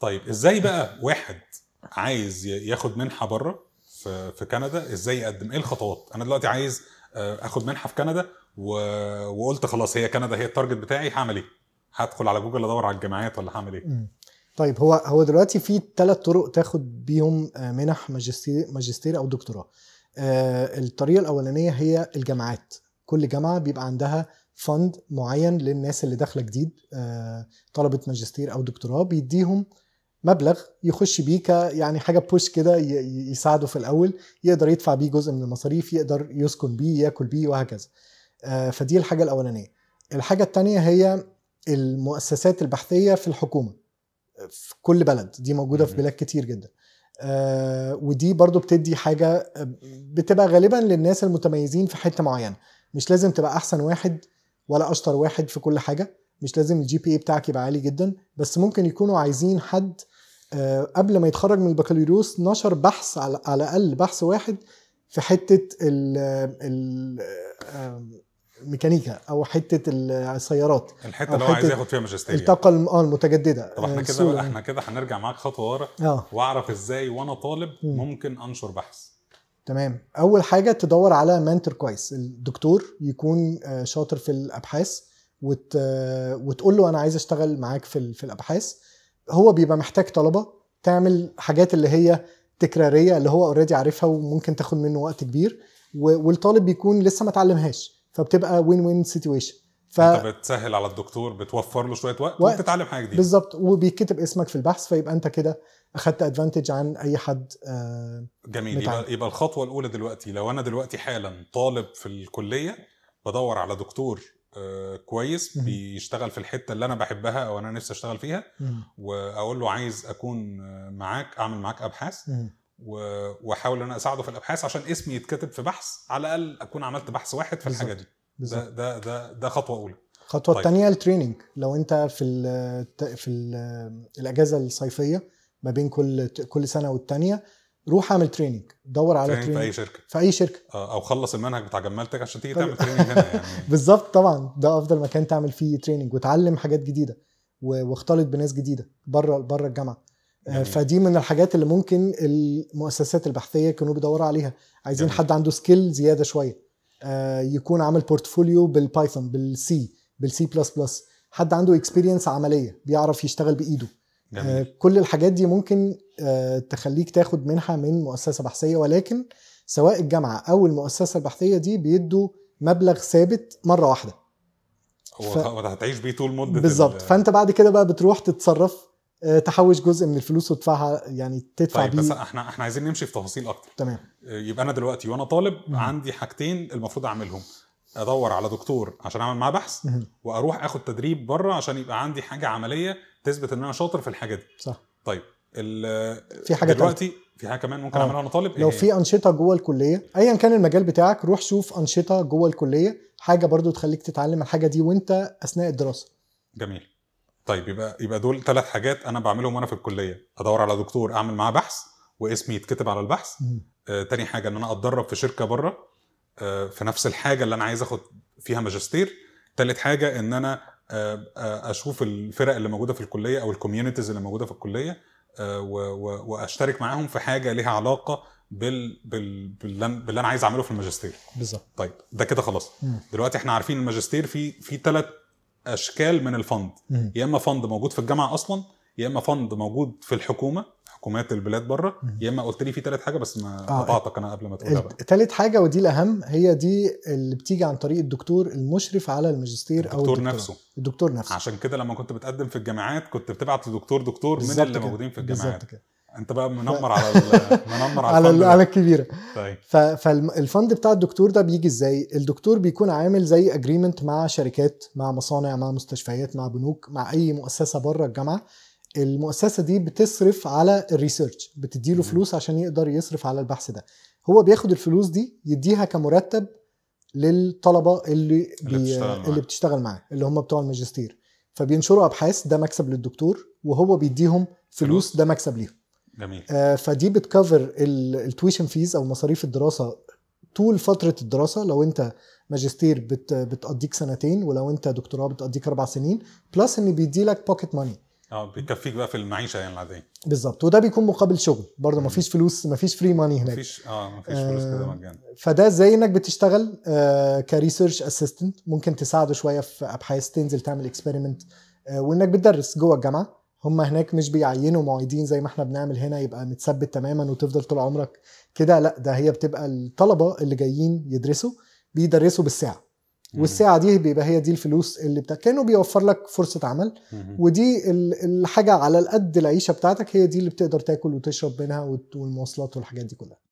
طيب ازاي بقى واحد عايز ياخد منحه بره في في كندا ازاي يقدم ايه الخطوات انا دلوقتي عايز آه، اخد منحه في كندا و... وقلت خلاص هي كندا هي التارجت بتاعي هعمل ايه هدخل على جوجل ادور على الجامعات ولا هعمل ايه طيب هو هو دلوقتي في ثلاث طرق تاخد بيهم آه، منح ماجستير ماجستير او دكتوراه آه، الطريقه الاولانيه هي الجامعات كل جامعه بيبقى عندها فند معين للناس اللي داخله جديد طلبه ماجستير او دكتوراه بيديهم مبلغ يخش بيه يعني حاجه بوش كده يساعده في الاول يقدر يدفع بيه جزء من المصاريف يقدر يسكن بيه ياكل بيه وهكذا آه، فدي الحاجه الاولانيه الحاجه الثانيه هي المؤسسات البحثيه في الحكومه في كل بلد دي موجوده في بلاد كتير جدا آه، ودي برضو بتدي حاجه بتبقى غالبا للناس المتميزين في حته معينه مش لازم تبقى احسن واحد ولا اشطر واحد في كل حاجه مش لازم الجي بي اي بتاعك يبقى عالي جدا بس ممكن يكونوا عايزين حد آه، قبل ما يتخرج من البكالوريوس نشر بحث على الاقل بحث واحد في حته الميكانيكا او حته السيارات الحته اللي هو عايز ياخد فيها ماجستير يعني. الطاقه اه المتجدده طب احنا آه، كده احنا كده هنرجع معاك خطوه ورا آه. واعرف ازاي وانا طالب ممكن انشر بحث تمام اول حاجه تدور على منتور كويس الدكتور يكون آه، شاطر في الابحاث وت... وتقول له انا عايز اشتغل معاك في, في الابحاث هو بيبقى محتاج طلبه تعمل حاجات اللي هي تكراريه اللي هو اوريدي عارفها وممكن تاخد منه وقت كبير والطالب بيكون لسه ما اتعلمهاش فبتبقى وين وين سيتويشن ف... انت بتسهل على الدكتور بتوفر له شويه وقت, وقت وبتتعلم حاجه جديده بالظبط وبيتكتب اسمك في البحث فيبقى انت كده اخدت ادفانتج عن اي حد آه، جميل متعلم. يبقى يبقى الخطوه الاولى دلوقتي لو انا دلوقتي حالا طالب في الكليه بدور على دكتور آه، كويس بيشتغل في الحته اللي انا بحبها او انا نفسي اشتغل فيها واقول له عايز اكون معاك اعمل معاك ابحاث واحاول ان انا اساعده في الابحاث عشان اسمي يتكتب في بحث على الاقل اكون عملت بحث واحد في الحاجه دي ده ده ده ده خطوه اولى الخطوه طيب. الثانيه التريننج لو انت في الـ في الـ الاجازه الصيفيه ما بين كل كل سنه والثانيه روح اعمل تريننج دور على تريننج, تريننج في اي شركه في اي شركه آه او خلص المنهج بتاع جمالتك عشان تيجي طيب. تعمل تريننج هنا يعني بالظبط طبعا ده افضل مكان تعمل فيه تريننج وتعلم حاجات جديده واختلط بناس جديده بره بره الجامعه يعني فدي من الحاجات اللي ممكن المؤسسات البحثيه كانوا بيدوروا عليها عايزين يعني. حد عنده سكيل زياده شويه آه، يكون عامل بورتفوليو بالبايثون بالسي بالسي بلس بلس حد عنده اكسبيرينس عمليه بيعرف يشتغل بايده آه، كل الحاجات دي ممكن آه، تخليك تاخد منحه من مؤسسه بحثيه ولكن سواء الجامعه او المؤسسه البحثيه دي بيدوا مبلغ ثابت مره واحده ف... هتعيش بيه طول مده بالظبط فانت بعد كده بقى بتروح تتصرف آه، تحوش جزء من الفلوس وتدفعها يعني تدفع طيب بيه بس احنا احنا عايزين نمشي في تفاصيل اكتر تمام يبقى انا دلوقتي وانا طالب مم. عندي حاجتين المفروض اعملهم ادور على دكتور عشان اعمل معاه بحث واروح اخد تدريب بره عشان يبقى عندي حاجه عمليه تثبت ان انا شاطر في الحاجه دي صح طيب في حاجه دلوقتي تانية. في حاجه كمان ممكن آه. اعملها وانا طالب لو إيه؟ في انشطه جوه الكليه ايا كان المجال بتاعك روح شوف انشطه جوه الكليه حاجه برضو تخليك تتعلم الحاجه دي وانت اثناء الدراسه جميل طيب يبقى يبقى دول ثلاث حاجات انا بعملهم وانا في الكليه ادور على دكتور اعمل معاه بحث واسمي يتكتب على البحث آه تاني حاجه ان انا اتدرب في شركه بره آه، في نفس الحاجه اللي انا عايز اخد فيها ماجستير تالت حاجه ان انا آه، آه، اشوف الفرق اللي موجوده في الكليه او الكوميونيتيز اللي موجوده في الكليه واشترك معاهم في حاجه ليها علاقه بال... بال... باللي انا عايز اعمله في الماجستير بالظبط طيب ده كده خلاص دلوقتي احنا عارفين الماجستير في في ثلاث اشكال من الفند يا اما فند موجود في الجامعه اصلا يا اما فند موجود في الحكومه حكومات البلاد بره يا اما قلت لي في ثالث حاجه بس ما آه، قطعتك آه انا قبل ما تقولها بقى ثالث حاجه ودي الاهم هي دي اللي بتيجي عن طريق الدكتور المشرف على الماجستير او الدكتور نفسه الدكتور نفسه عشان كده لما كنت بتقدم في الجامعات كنت بتبعت لدكتور دكتور من اللي موجودين في الجامعات كده. انت بقى منمر على منمر على على, على الكبيره طيب فالفند بتاع الدكتور ده بيجي ازاي؟ الدكتور بيكون عامل زي اجريمنت مع شركات مع مصانع مع مستشفيات مع بنوك مع اي مؤسسه بره الجامعه المؤسسه دي بتصرف على الريسيرش بتدي له فلوس عشان يقدر يصرف على البحث ده هو بياخد الفلوس دي يديها كمرتب للطلبه اللي اللي, بي... بتشتغل معاه. اللي بتشتغل معاه اللي هم بتوع الماجستير فبينشروا ابحاث ده مكسب للدكتور وهو بيديهم فلوس ده مكسب ليهم جميل آه فدي بتكفر التويشن فيز او مصاريف الدراسه طول فتره الدراسه لو انت ماجستير بت بتقضيك سنتين ولو انت دكتوراه بتقضيك اربع سنين بلس ان بيدي لك بوكيت ماني اه بيكفيك بقى في المعيشه يعني العاديه بالظبط وده بيكون مقابل شغل برضه مفيش فلوس مفيش فري ماني هناك مفيش اه مفيش فلوس كده آه، مجانا فده زي انك بتشتغل آه، كريسيرش اسيستنت ممكن تساعده شويه في ابحاث تنزل تعمل اكسبيرمنت آه، وانك بتدرس جوه الجامعه هم هناك مش بيعينوا معيدين زي ما احنا بنعمل هنا يبقى متثبت تماما وتفضل طول عمرك كده لا ده هي بتبقى الطلبه اللي جايين يدرسوا بيدرسوا بالساعه والساعه دي بيبقى هي دي الفلوس اللي بتا... كانه بيوفر لك فرصه عمل ودي الحاجه على القد العيشه بتاعتك هي دي اللي بتقدر تاكل وتشرب منها والمواصلات والحاجات دي كلها